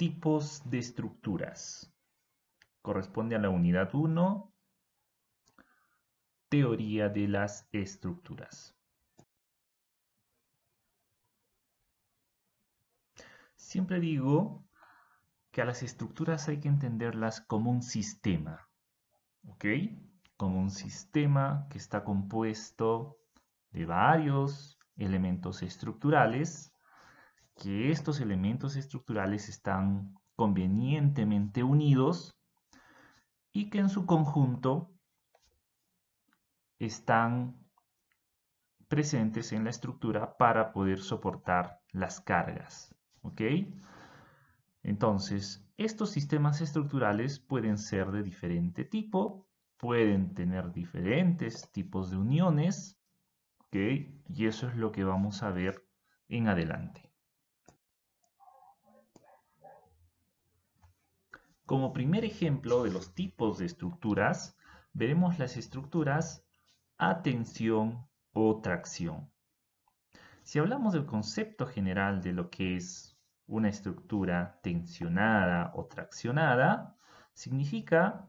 Tipos de estructuras. Corresponde a la unidad 1, teoría de las estructuras. Siempre digo que a las estructuras hay que entenderlas como un sistema, ¿ok? Como un sistema que está compuesto de varios elementos estructurales que estos elementos estructurales están convenientemente unidos y que en su conjunto están presentes en la estructura para poder soportar las cargas. ¿Ok? Entonces, estos sistemas estructurales pueden ser de diferente tipo, pueden tener diferentes tipos de uniones, ¿ok? Y eso es lo que vamos a ver en adelante. Como primer ejemplo de los tipos de estructuras, veremos las estructuras a tensión o tracción. Si hablamos del concepto general de lo que es una estructura tensionada o traccionada, significa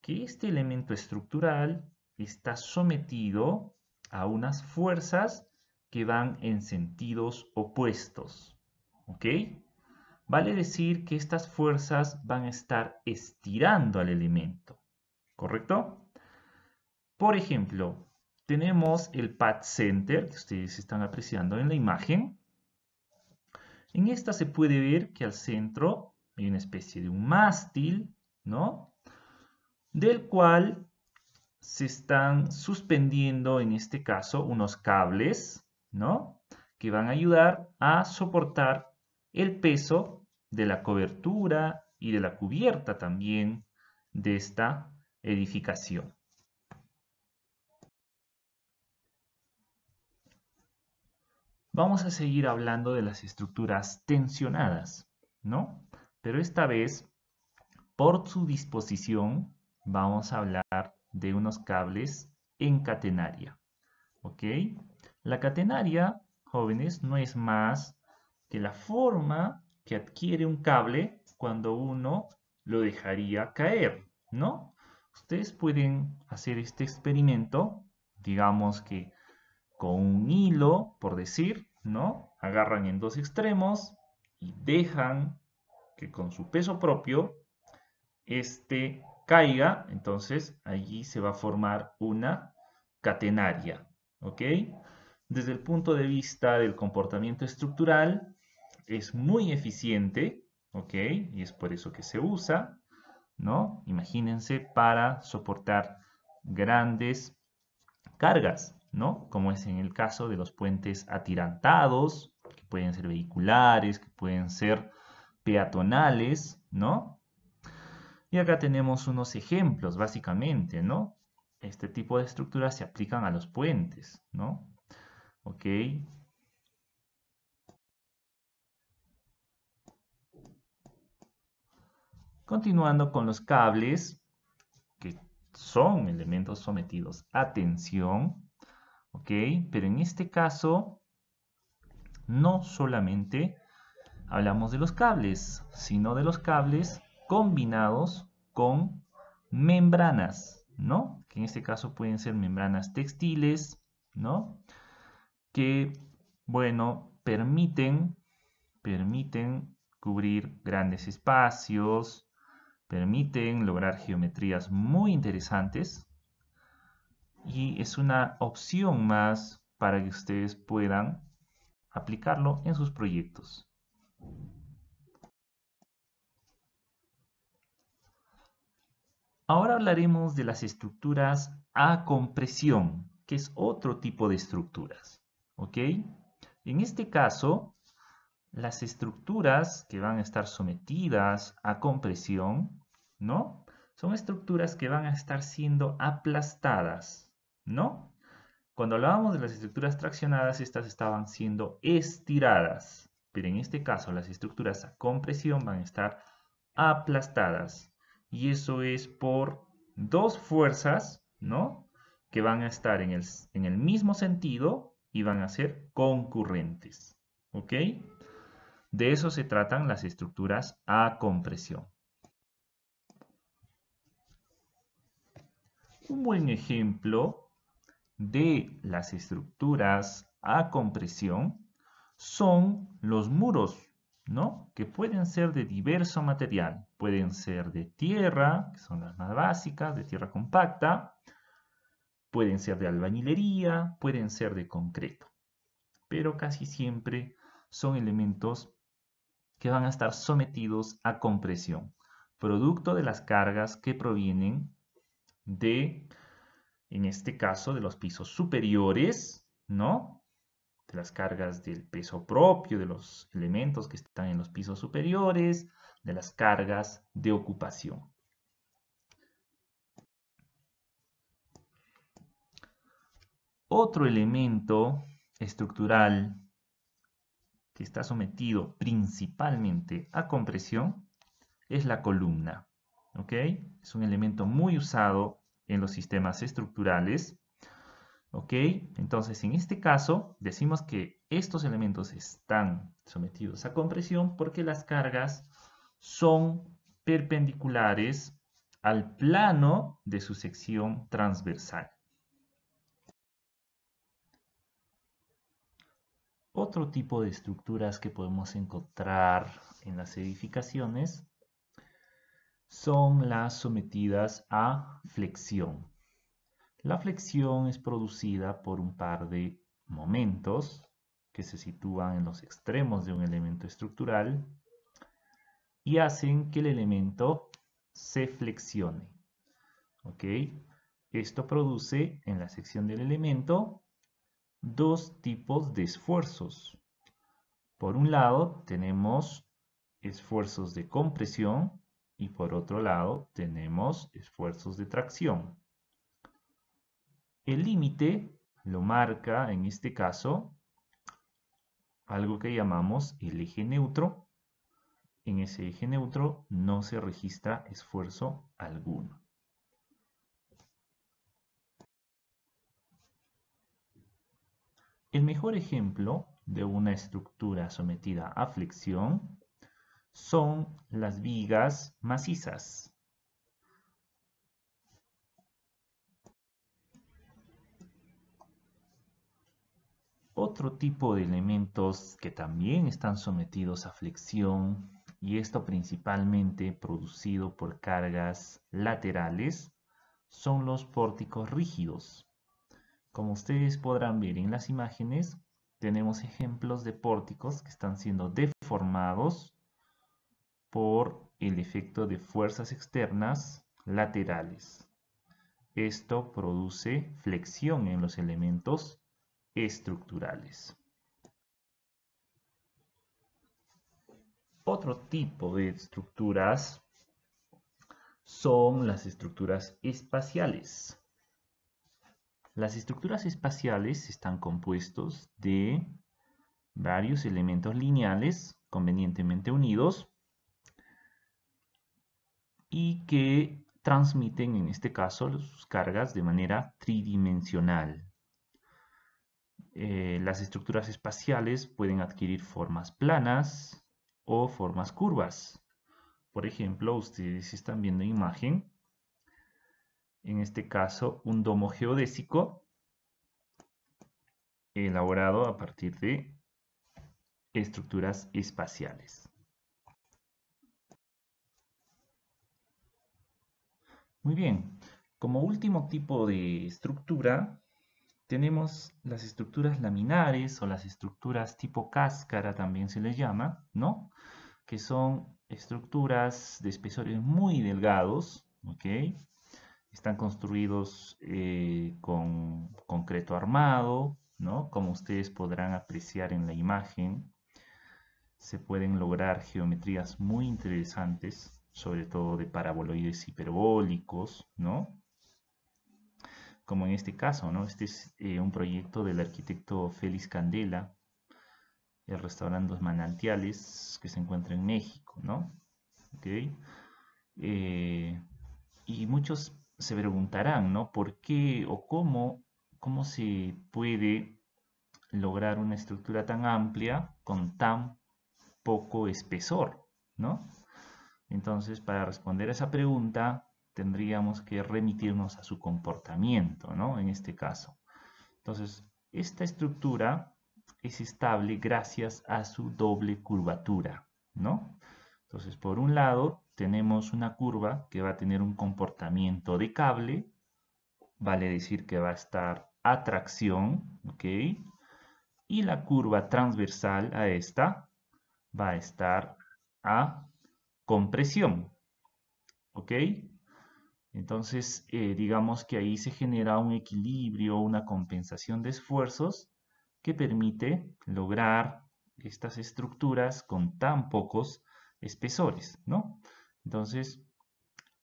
que este elemento estructural está sometido a unas fuerzas que van en sentidos opuestos. ¿Ok? vale decir que estas fuerzas van a estar estirando al elemento, ¿correcto? Por ejemplo, tenemos el pad center que ustedes están apreciando en la imagen. En esta se puede ver que al centro hay una especie de un mástil, ¿no? Del cual se están suspendiendo, en este caso, unos cables, ¿no? Que van a ayudar a soportar el peso de la cobertura y de la cubierta también de esta edificación. Vamos a seguir hablando de las estructuras tensionadas, ¿no? Pero esta vez, por su disposición, vamos a hablar de unos cables en catenaria, ¿ok? La catenaria, jóvenes, no es más la forma que adquiere un cable cuando uno lo dejaría caer, ¿no? Ustedes pueden hacer este experimento, digamos que con un hilo, por decir, ¿no? Agarran en dos extremos y dejan que con su peso propio este caiga, entonces allí se va a formar una catenaria, ¿ok? Desde el punto de vista del comportamiento estructural, es muy eficiente, ¿ok? Y es por eso que se usa, ¿no? Imagínense para soportar grandes cargas, ¿no? Como es en el caso de los puentes atirantados, que pueden ser vehiculares, que pueden ser peatonales, ¿no? Y acá tenemos unos ejemplos, básicamente, ¿no? Este tipo de estructuras se aplican a los puentes, ¿no? Ok, Continuando con los cables, que son elementos sometidos a tensión, ¿ok? Pero en este caso, no solamente hablamos de los cables, sino de los cables combinados con membranas, ¿no? Que en este caso pueden ser membranas textiles, ¿no? Que, bueno, permiten, permiten cubrir grandes espacios, Permiten lograr geometrías muy interesantes y es una opción más para que ustedes puedan aplicarlo en sus proyectos. Ahora hablaremos de las estructuras a compresión, que es otro tipo de estructuras. ¿ok? En este caso, las estructuras que van a estar sometidas a compresión, ¿no? Son estructuras que van a estar siendo aplastadas, ¿no? Cuando hablábamos de las estructuras traccionadas, estas estaban siendo estiradas, pero en este caso las estructuras a compresión van a estar aplastadas. Y eso es por dos fuerzas, ¿no? Que van a estar en el, en el mismo sentido y van a ser concurrentes, ¿ok? De eso se tratan las estructuras a compresión. Un buen ejemplo de las estructuras a compresión son los muros, ¿no? Que pueden ser de diverso material. Pueden ser de tierra, que son las más básicas, de tierra compacta. Pueden ser de albañilería, pueden ser de concreto. Pero casi siempre son elementos que van a estar sometidos a compresión, producto de las cargas que provienen de, en este caso, de los pisos superiores, ¿no? De las cargas del peso propio, de los elementos que están en los pisos superiores, de las cargas de ocupación. Otro elemento estructural que está sometido principalmente a compresión es la columna. ¿ok? Es un elemento muy usado en los sistemas estructurales. ¿ok? Entonces, en este caso, decimos que estos elementos están sometidos a compresión porque las cargas son perpendiculares al plano de su sección transversal. Otro tipo de estructuras que podemos encontrar en las edificaciones son las sometidas a flexión. La flexión es producida por un par de momentos que se sitúan en los extremos de un elemento estructural y hacen que el elemento se flexione. ¿Ok? Esto produce en la sección del elemento dos tipos de esfuerzos. Por un lado tenemos esfuerzos de compresión y por otro lado tenemos esfuerzos de tracción. El límite lo marca en este caso algo que llamamos el eje neutro. En ese eje neutro no se registra esfuerzo alguno. El mejor ejemplo de una estructura sometida a flexión son las vigas macizas. Otro tipo de elementos que también están sometidos a flexión, y esto principalmente producido por cargas laterales, son los pórticos rígidos. Como ustedes podrán ver en las imágenes, tenemos ejemplos de pórticos que están siendo deformados por el efecto de fuerzas externas laterales. Esto produce flexión en los elementos estructurales. Otro tipo de estructuras son las estructuras espaciales. Las estructuras espaciales están compuestos de varios elementos lineales convenientemente unidos y que transmiten en este caso sus cargas de manera tridimensional. Eh, las estructuras espaciales pueden adquirir formas planas o formas curvas. Por ejemplo, ustedes están viendo imagen en este caso un domo geodésico elaborado a partir de estructuras espaciales. Muy bien, como último tipo de estructura tenemos las estructuras laminares o las estructuras tipo cáscara también se les llama, ¿no? Que son estructuras de espesores muy delgados, ¿ok? Están construidos eh, con concreto armado, ¿no? Como ustedes podrán apreciar en la imagen, se pueden lograr geometrías muy interesantes, sobre todo de paraboloides hiperbólicos, ¿no? Como en este caso, ¿no? Este es eh, un proyecto del arquitecto Félix Candela, el restaurante Los Manantiales, que se encuentra en México, ¿no? ¿Ok? Eh, y muchos se preguntarán, ¿no? ¿Por qué o cómo, cómo se puede lograr una estructura tan amplia con tan poco espesor, ¿no? Entonces, para responder a esa pregunta, tendríamos que remitirnos a su comportamiento, ¿no? En este caso. Entonces, esta estructura es estable gracias a su doble curvatura, ¿no? Entonces, por un lado, tenemos una curva que va a tener un comportamiento de cable, vale decir que va a estar a tracción, ¿ok? Y la curva transversal a esta va a estar a compresión, ¿ok? Entonces, eh, digamos que ahí se genera un equilibrio, una compensación de esfuerzos que permite lograr estas estructuras con tan pocos espesores, ¿no? Entonces,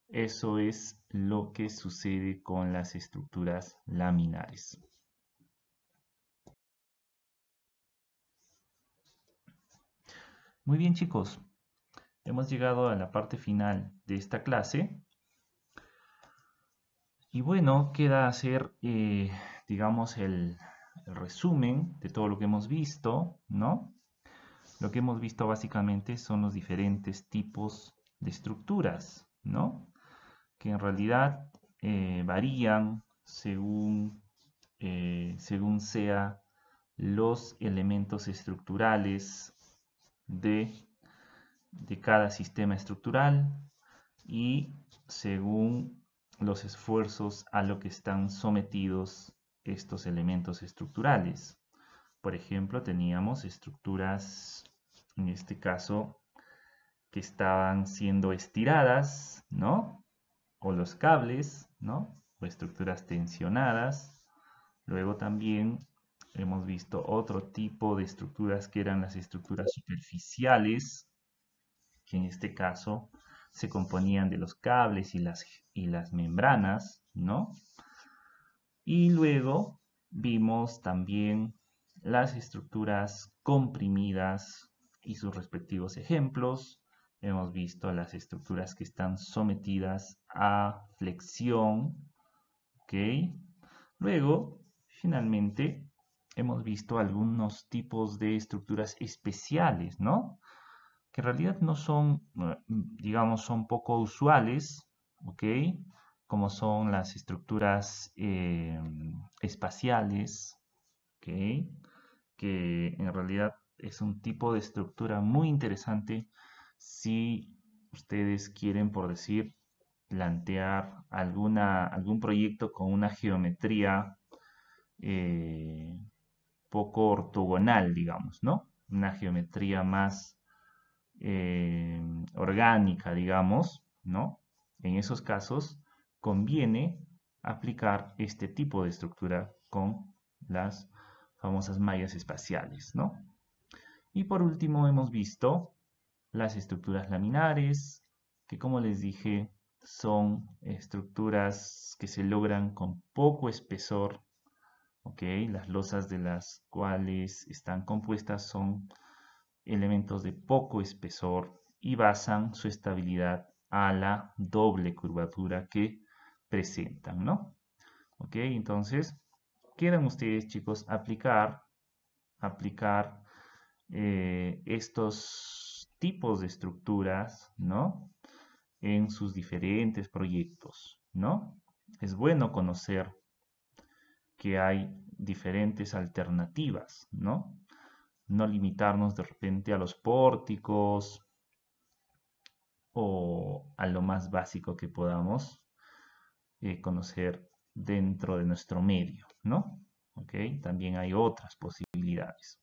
eso es lo que sucede con las estructuras laminares. Muy bien chicos, hemos llegado a la parte final de esta clase. Y bueno, queda hacer, eh, digamos, el resumen de todo lo que hemos visto, ¿no? lo que hemos visto básicamente son los diferentes tipos de estructuras, ¿no? Que en realidad eh, varían según, eh, según sea los elementos estructurales de, de cada sistema estructural y según los esfuerzos a lo que están sometidos estos elementos estructurales. Por ejemplo, teníamos estructuras en este caso, que estaban siendo estiradas, ¿no? O los cables, ¿no? O estructuras tensionadas. Luego también hemos visto otro tipo de estructuras que eran las estructuras superficiales, que en este caso se componían de los cables y las, y las membranas, ¿no? Y luego vimos también las estructuras comprimidas y sus respectivos ejemplos. Hemos visto las estructuras que están sometidas a flexión. ¿Ok? Luego, finalmente, hemos visto algunos tipos de estructuras especiales, ¿no? Que en realidad no son, digamos, son poco usuales, ¿ok? Como son las estructuras eh, espaciales, ¿ok? Que en realidad es un tipo de estructura muy interesante si ustedes quieren, por decir, plantear alguna, algún proyecto con una geometría eh, poco ortogonal, digamos, ¿no? Una geometría más eh, orgánica, digamos, ¿no? En esos casos conviene aplicar este tipo de estructura con las famosas mallas espaciales, ¿no? Y por último hemos visto las estructuras laminares, que como les dije son estructuras que se logran con poco espesor. ¿ok? Las losas de las cuales están compuestas son elementos de poco espesor y basan su estabilidad a la doble curvatura que presentan, ¿no? Ok, entonces, quedan ustedes, chicos, aplicar, aplicar eh, estos tipos de estructuras, ¿no? En sus diferentes proyectos, ¿no? Es bueno conocer que hay diferentes alternativas, ¿no? No limitarnos de repente a los pórticos o a lo más básico que podamos eh, conocer dentro de nuestro medio, ¿no? ¿Ok? También hay otras posibilidades.